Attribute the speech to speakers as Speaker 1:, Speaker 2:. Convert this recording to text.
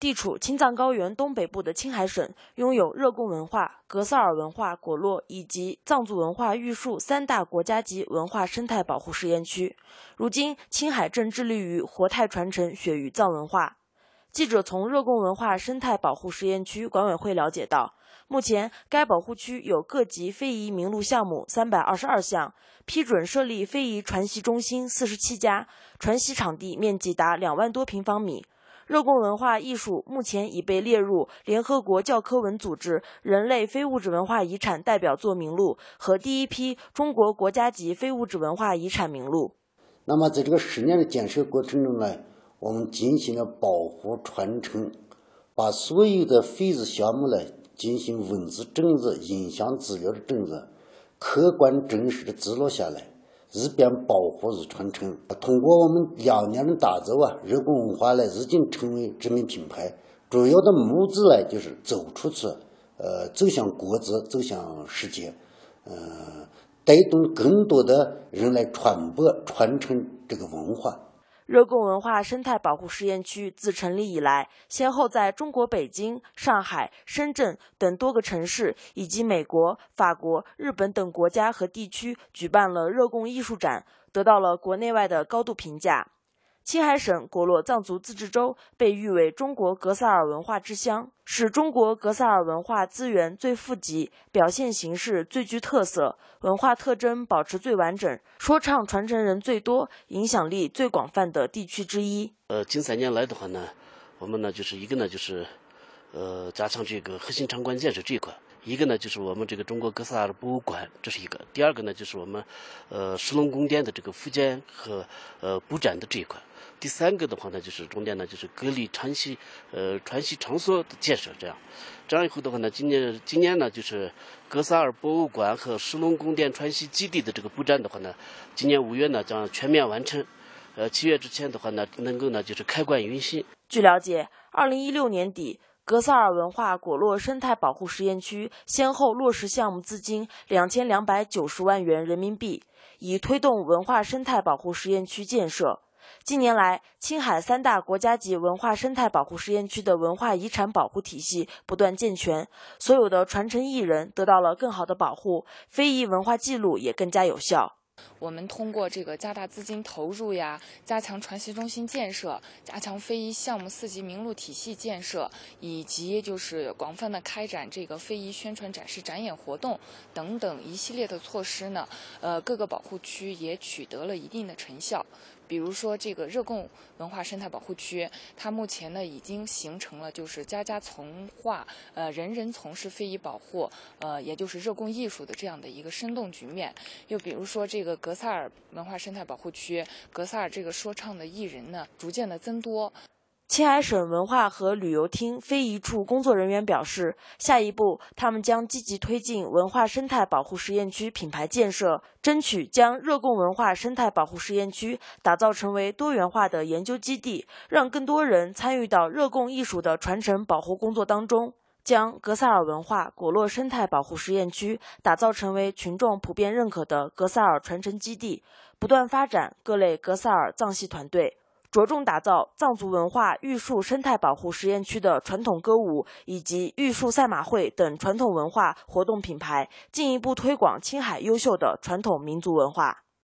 Speaker 1: 地处青藏高原东北部的青海省，拥有热贡文化、格萨尔文化、果洛以及藏族文化玉树三大国家级文化生态保护实验区。如今，青海正致力于活态传承雪域藏文化。记者从热贡文化生态保护实验区管委会了解到，目前该保护区有各级非遗名录项目三百二十二项，批准设立非遗传习中心四十七家，传习场地面积达两万多平方米。热贡文化艺术目前已被列入联合国教科文组织人类非物质文化遗产代表作名录和第一批中国国家级非物质文化遗产名录。
Speaker 2: 那么，在这个十年的建设过程中呢，我们进行了保护传承，把所有的非遗项目呢进行文字整治、影像资料的整理，客观真实的记录下来。以便保护与传承。通过我们两年的打造啊，日本文化呢已经成为知名品牌。主要的目的呢，就是走出去，呃，走向国际，走向世界，嗯，带动更多的人来传播、传承这个文化。
Speaker 1: 热贡文化生态保护实验区自成立以来，先后在中国北京、上海、深圳等多个城市，以及美国、法国、日本等国家和地区举办了热贡艺术展，得到了国内外的高度评价。青海省果洛藏族自治州被誉为“中国格萨尔文化之乡”，是中国格萨尔文化资源最富集、表现形式最具特色、文化特征保持最完整、说唱传承人最多、影响力最广泛的地区之一。呃，近三年来的话呢，我们呢就
Speaker 3: 是一个呢就是，呃，加强这个核心场馆建设这一块；一个呢就是我们这个中国格萨尔博物馆，这是一个；第二个呢就是我们，呃，石龙宫殿的这个复建和呃布展的这一块。第三个的话呢，就是重点呢，就是隔离川西呃川西场所的建设，这样，这样以后的话呢，今年今年呢，就是格萨尔博物馆和石龙宫殿川西基地的这个布展的话呢，今年五月呢将全面完成，呃，七月之前的话呢，能够呢就是开馆迎宾。据了解，二
Speaker 1: 零一六年底，格萨尔文化果洛生态保护实验区先后落实项目资金两千两百九十万元人民币，以推动文化生态保护实验区建设。近年来，青海三大国家级文化生态保护实验区的文化遗产保护体系不断健全，所有的传承艺人得到了更好的保护，非遗文化记录也更加有效。
Speaker 4: 我们通过这个加大资金投入呀，加强传习中心建设，加强非遗项目四级名录体系建设，以及就是广泛的开展这个非遗宣传展示展演活动等等一系列的措施呢，呃，各个保护区也取得了一定的成效。比如说，这个热贡文化生态保护区，它目前呢已经形成了就是家家从化，呃，人人从事非遗保护，呃，也就是热贡艺术的这样的一个生动局面。又比如说，这个格萨尔文化生态保护区，格萨尔这个说唱的艺人呢，逐渐的增多。青海省文化和
Speaker 1: 旅游厅非遗处工作人员表示，下一步他们将积极推进文化生态保护实验区品牌建设，争取将热贡文化生态保护实验区打造成为多元化的研究基地，让更多人参与到热贡艺术的传承保护工作当中；将格萨尔文化果洛生态保护实验区打造成为群众普遍认可的格萨尔传承基地，不断发展各类格萨尔藏戏团队。着重打造藏族文化玉树生态保护实验区的传统歌舞以及玉树赛马会等传统文化活动品牌，进一步推广青海优秀的传统民族文化。